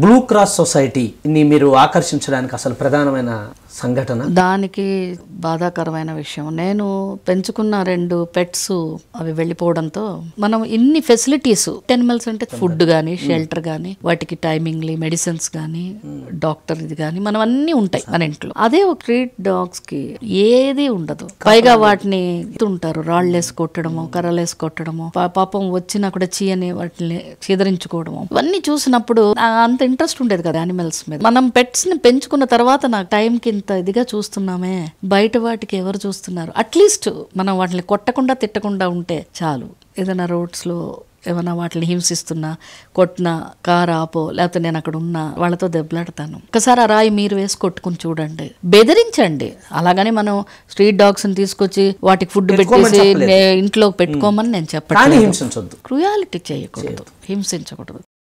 Blue cross సొసైటీని మీరు ఆకర్షించడానికి అసలు ప్రధానమైన సంఘటన దానికి బాధాకరమైన విషయం నేను పెంచుకున్న రెండు పెట్స్ అవి వెళ్ళిపోవడంతో మనం ఇన్ని ఫెసిలిటీస్ ఎనిమల్స్ అంటే ఫుడ్ కానీ షెల్టర్ కానీ వాటికి టైమింగ్లీ మెడిసిన్స్ కానీ డాక్టర్ ఇది కానీ మనం అన్ని ఉంటాయి మన ఇంట్లో అదే ఒక ట్రీట్ డాగ్స్ కి ఏది ఉండదు పైగా వాటిని ఉంటారు రాళ్ళేసి కొట్టడము hmm. కర్రలేసి కొట్టడము పాపం వచ్చినా కూడా చీయని వాటిని చీదరించుకోవడము ఇవన్నీ చూసినప్పుడు అంత ఇంట్రెస్ట్ ఉండేది కదా యానిమల్స్ మీద మనం పెట్స్ ని పెంచుకున్న తర్వాత నాకు టైం కింద ఇదిగా చూస్తున్నామే బయట వాటికి ఎవరు చూస్తున్నారు అట్లీస్ట్ మనం వాటిని కొట్టకుండా తిట్టకుండా ఉంటే చాలు ఏదైనా రోడ్స్లో ఏమైనా వాటిని హింసిస్తున్నా కొట్టినా కార్ ఆపో లేకపోతే నేను అక్కడ ఉన్నా వాళ్ళతో దెబ్బలాడతాను ఒకసారి ఆ రాయి మీరు వేసి కొట్టుకుని చూడండి బెదిరించండి అలాగని మనం స్ట్రీట్ డాగ్స్ని తీసుకొచ్చి వాటికి ఫుడ్ పెట్టేసి ఇంట్లో పెట్టుకోమని నేను చెప్పాను క్రుయాలిటీ చేయకూడదు హింసించకూడదు